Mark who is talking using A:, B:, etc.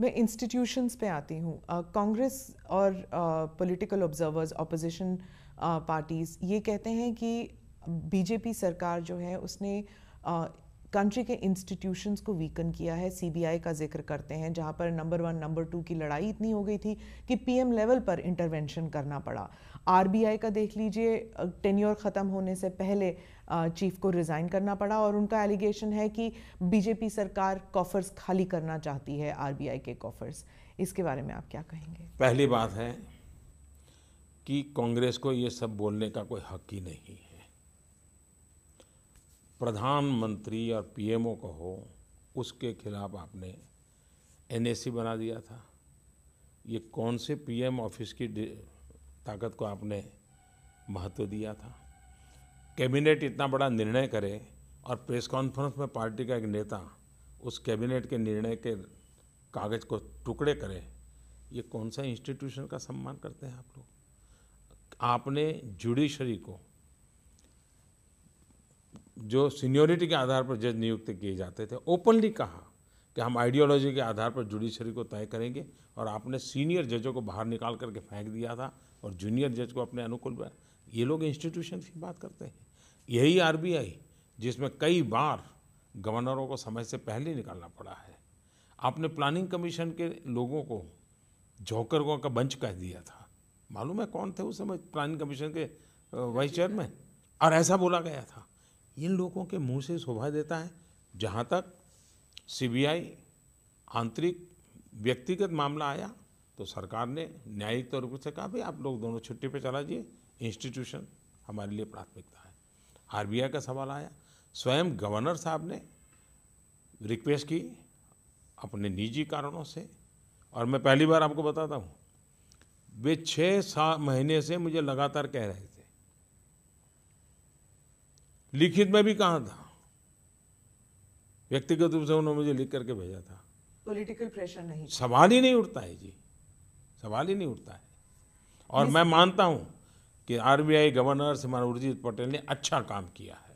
A: मैं इंस्टीट्यूशंस पे आती हूँ कांग्रेस और पॉलिटिकल ऑब्जर्वर्स अपोजिशन पार्टीज़ ये कहते हैं कि बीजेपी सरकार जो है उसने कंट्री के इंस्टीट्यूशंस को वीकन किया है सीबीआई का जिक्र करते हैं जहां पर नंबर वन नंबर टू की लड़ाई इतनी हो गई थी कि पीएम लेवल पर इंटरवेंशन करना पड़ा आरबीआई का देख लीजिए टेन्योर ख़त्म होने से पहले चीफ को रिज़ाइन करना पड़ा और उनका एलिगेशन है कि बीजेपी सरकार कॉफर्स खाली करना चाहती है आर के कॉफर्स इसके बारे में आप क्या कहेंगे पहली
B: बात है कि कांग्रेस को ये सब बोलने का कोई हक ही नहीं है प्रधानमंत्री और पीएमओ को हो उसके खिलाफ आपने एनएससी बना दिया था ये कौन से पीएम ऑफिस की ताकत को आपने महत्व दिया था कैबिनेट इतना बड़ा निर्णय करे और प्रेस कॉन्फ्रेंस में पार्टी का एक नेता उस कैबिनेट के निर्णय के कागज़ को टुकड़े करे ये कौन सा इंस्टीट्यूशन का सम्मान करते हैं आप लोग आपने जुडिशरी को जो सीनियोरिटी के आधार पर जज नियुक्त किए जाते थे ओपनली कहा कि हम आइडियोलॉजी के आधार पर जुडिशरी को तय करेंगे और आपने सीनियर जजों को बाहर निकाल करके फेंक दिया था और जूनियर जज को अपने अनुकूल ये लोग इंस्टीट्यूशन की बात करते हैं यही आर जिसमें कई बार गवर्नरों को समय से पहले निकालना पड़ा है आपने प्लानिंग कमीशन के लोगों को झोंकरों का बंच कह दिया था मालूम है कौन थे उस समय प्लानिंग कमीशन के वाइस चेयरमैन और ऐसा बोला गया था इन लोगों के मुंह से शोभा देता है जहां तक सीबीआई आंतरिक व्यक्तिगत मामला आया तो सरकार ने न्यायिक तौर पर से कहा भाई आप लोग दोनों छुट्टी पे चला जाइए इंस्टीट्यूशन हमारे लिए प्राथमिकता है आरबीआई का सवाल आया स्वयं गवर्नर साहब ने रिक्वेस्ट की अपने निजी कारणों से और मैं पहली बार आपको बताता हूँ वे छः महीने से मुझे लगातार कह रहे थे लिखित में भी कहा था व्यक्तिगत रूप से उन्होंने मुझे लिख करके भेजा था
A: पॉलिटिकल प्रेशर नहीं
B: सवाल ही नहीं उठता है जी सवाल ही नहीं उठता है और मैं मानता हूं कि आरबीआई गवर्नर श्रीमान उर्जित पटेल ने अच्छा काम किया है